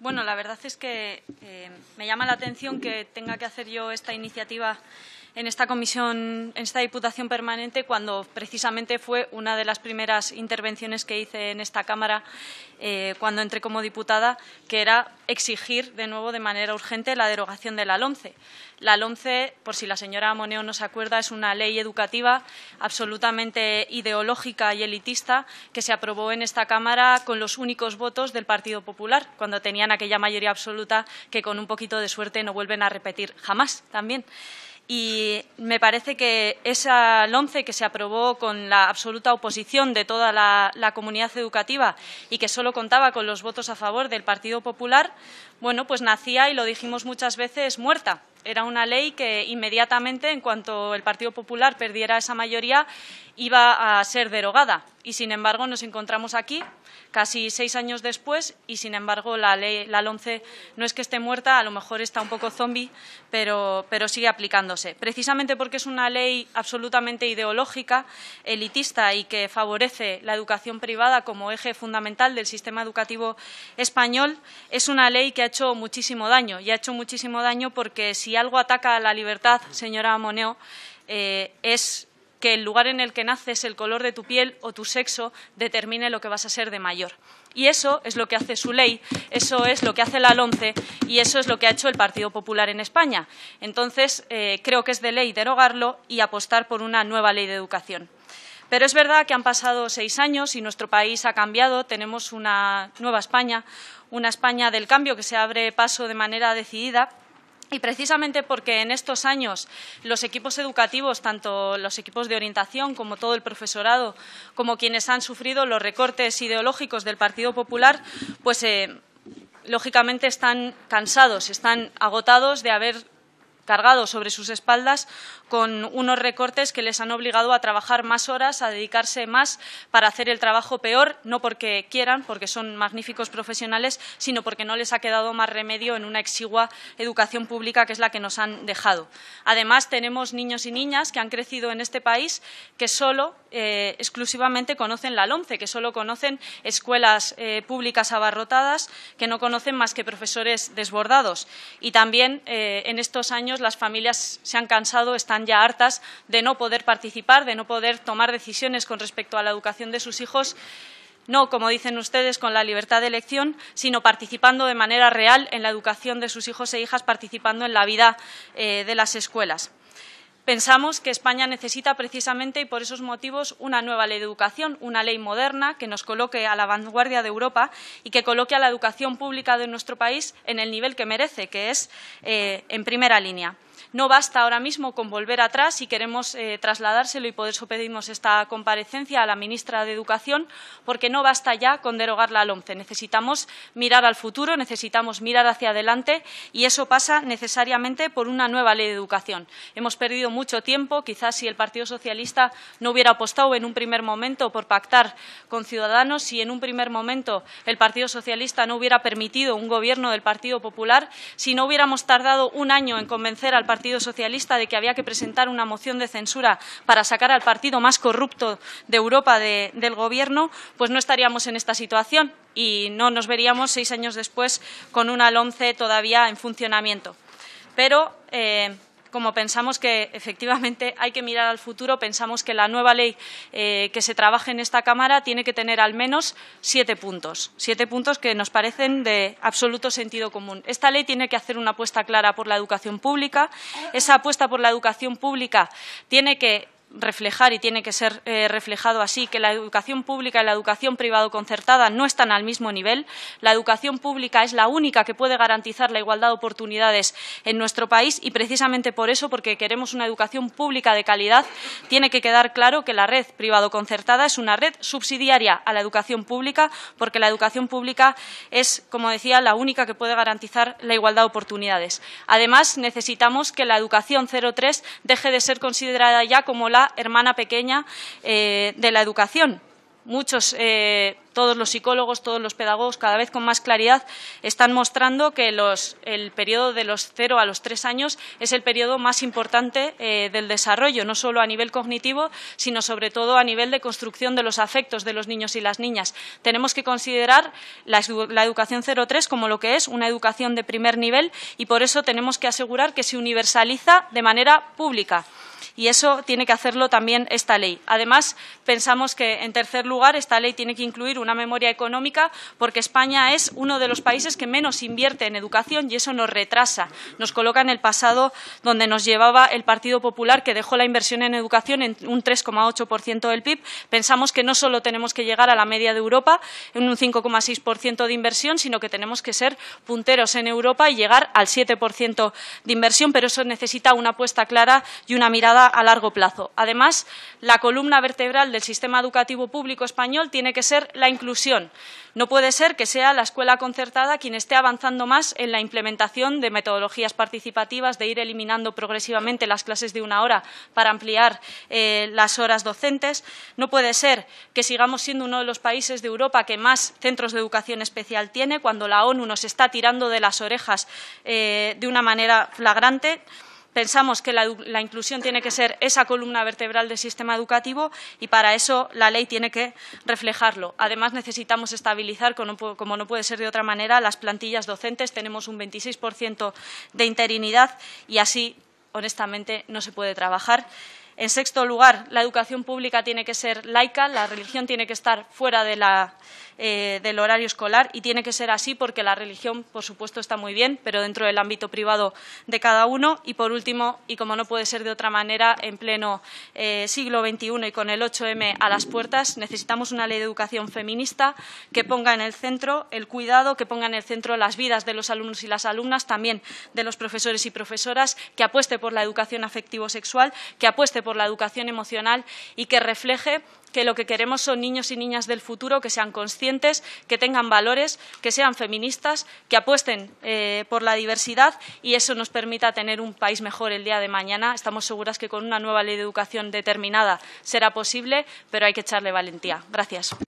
Bueno, la verdad es que eh, me llama la atención que tenga que hacer yo esta iniciativa en esta comisión, en esta Diputación Permanente, cuando precisamente fue una de las primeras intervenciones que hice en esta Cámara eh, cuando entré como diputada, que era exigir de nuevo de manera urgente la derogación de la LOMCE. La LOMCE, por si la señora Moneo no se acuerda, es una ley educativa absolutamente ideológica y elitista que se aprobó en esta Cámara con los únicos votos del Partido Popular, cuando tenían aquella mayoría absoluta que con un poquito de suerte no vuelven a repetir jamás también y me parece que esa once que se aprobó con la absoluta oposición de toda la, la, comunidad educativa y que solo contaba con los votos a favor del Partido Popular, bueno, pues nacía, y lo dijimos muchas veces, muerta. Era una ley que inmediatamente, en cuanto el Partido Popular perdiera esa mayoría, iba a ser derogada y sin embargo nos encontramos aquí casi seis años después y sin embargo la ley, la 11 no es que esté muerta, a lo mejor está un poco zombie, pero, sigue aplicándose. Precisamente porque es una ley absolutamente ideológica, elitista y que favorece la educación privada como eje fundamental del sistema educativo español, es una ley que ha hecho muchísimo daño y ha hecho muchísimo daño porque si algo ataca a la libertad, señora Moneo, eh, es que el lugar en el que naces, el color de tu piel o tu sexo determine lo que vas a ser de mayor. Y eso es lo que hace su ley, eso es lo que hace la LOMCE y eso es lo que ha hecho el Partido Popular en España. Entonces, eh, creo que es de ley derogarlo y apostar por una nueva ley de educación. Pero es verdad que han pasado seis años y nuestro país ha cambiado. Tenemos una nueva España, una España del cambio que se abre paso de manera decidida y precisamente porque en estos años los equipos educativos, tanto los equipos de orientación como todo el profesorado, como quienes han sufrido los recortes ideológicos del Partido Popular, pues eh, lógicamente están cansados, están agotados de haber cargado sobre sus espaldas con unos recortes que les han obligado a trabajar más horas, a dedicarse más para hacer el trabajo peor, no porque quieran, porque son magníficos profesionales, sino porque no les ha quedado más remedio en una exigua educación pública que es la que nos han dejado. Además, tenemos niños y niñas que han crecido en este país que solo, eh, exclusivamente conocen la LOMCE, que solo conocen escuelas eh, públicas abarrotadas, que no conocen más que profesores desbordados. Y también eh, en estos años las familias se han cansado, están ya hartas de no poder participar, de no poder tomar decisiones con respecto a la educación de sus hijos no, como dicen ustedes, con la libertad de elección, sino participando de manera real en la educación de sus hijos e hijas, participando en la vida eh, de las escuelas. Pensamos que España necesita precisamente y por esos motivos una nueva ley de educación, una ley moderna que nos coloque a la vanguardia de Europa y que coloque a la educación pública de nuestro país en el nivel que merece, que es eh, en primera línea. No basta ahora mismo con volver atrás y queremos eh, trasladárselo y por eso pedimos esta comparecencia a la ministra de Educación, porque no basta ya con derogar la LOMCE. Necesitamos mirar al futuro, necesitamos mirar hacia adelante y eso pasa necesariamente por una nueva ley de educación. Hemos perdido mucho tiempo, quizás si el Partido Socialista no hubiera apostado en un primer momento por pactar con Ciudadanos, si en un primer momento el Partido Socialista no hubiera permitido un gobierno del Partido Popular, si no hubiéramos tardado un año en convencer al Partido Socialista de que había que presentar una moción de censura para sacar al partido más corrupto de Europa del Gobierno, pues no estaríamos en esta situación y no nos veríamos seis años después con una LOMCE todavía en funcionamiento. Pero eh, como pensamos que efectivamente hay que mirar al futuro, pensamos que la nueva ley eh, que se trabaje en esta Cámara tiene que tener al menos siete puntos, siete puntos que nos parecen de absoluto sentido común. Esta ley tiene que hacer una apuesta clara por la educación pública, esa apuesta por la educación pública tiene que reflejar y tiene que ser eh, reflejado así que la educación pública y la educación privado concertada no están al mismo nivel. La educación pública es la única que puede garantizar la igualdad de oportunidades en nuestro país y precisamente por eso, porque queremos una educación pública de calidad, tiene que quedar claro que la red privado concertada es una red subsidiaria a la educación pública, porque la educación pública es, como decía, la única que puede garantizar la igualdad de oportunidades. Además, necesitamos que la educación 03 deje de ser considerada ya como hermana pequeña eh, de la educación. Muchos, eh, todos los psicólogos, todos los pedagogos, cada vez con más claridad, están mostrando que el periodo de los cero a los tres años es el periodo más importante eh, del desarrollo, no solo a nivel cognitivo, sino sobre todo a nivel de construcción de los afectos de los niños y las niñas. Tenemos que considerar la, la educación 0-3 como lo que es una educación de primer nivel y por eso tenemos que asegurar que se universaliza de manera pública y eso tiene que hacerlo también esta ley. Además, pensamos que, en tercer lugar, esta ley tiene que incluir una memoria económica porque España es uno de los países que menos invierte en educación y eso nos retrasa. Nos coloca en el pasado donde nos llevaba el Partido Popular, que dejó la inversión en educación en un 3,8% del PIB. Pensamos que no solo tenemos que llegar a la media de Europa en un 5,6% de inversión, sino que tenemos que ser punteros en Europa y llegar al 7% de inversión, pero eso necesita una apuesta clara y una mirada a largo plazo. Además, la columna vertebral del sistema educativo público español tiene que ser la inclusión. No puede ser que sea la escuela concertada quien esté avanzando más en la implementación de metodologías participativas, de ir eliminando progresivamente las clases de una hora para ampliar eh, las horas docentes. No puede ser que sigamos siendo uno de los países de Europa que más centros de educación especial tiene, cuando la ONU nos está tirando de las orejas eh, de una manera flagrante pensamos que la, inclusión tiene que ser esa columna vertebral del sistema educativo y para eso la ley tiene que reflejarlo. Además, necesitamos estabilizar, como no puede ser de otra manera, las plantillas docentes. Tenemos un 26% de interinidad y así, honestamente, no se puede trabajar. En sexto lugar, la educación pública tiene que ser laica, la religión tiene que estar fuera eh, del horario escolar y tiene que ser así porque la religión, por supuesto, está muy bien, pero dentro del ámbito privado de cada uno. Y, por último, y como no puede ser de otra manera, en pleno eh, siglo XXI y con el 8M a las puertas, necesitamos una ley de educación feminista que ponga en el centro el cuidado, que ponga en el centro las vidas de los alumnos y las alumnas, también de los profesores y profesoras, que apueste por la educación afectivo-sexual, que apueste por por la educación emocional y que refleje que lo que queremos son niños y niñas del futuro que sean conscientes, que tengan valores, que sean feministas, que apuesten eh, por la diversidad y eso nos permita tener un país mejor el día de mañana. Estamos seguras que con una nueva ley de educación determinada será posible, pero hay que echarle valentía. Gracias.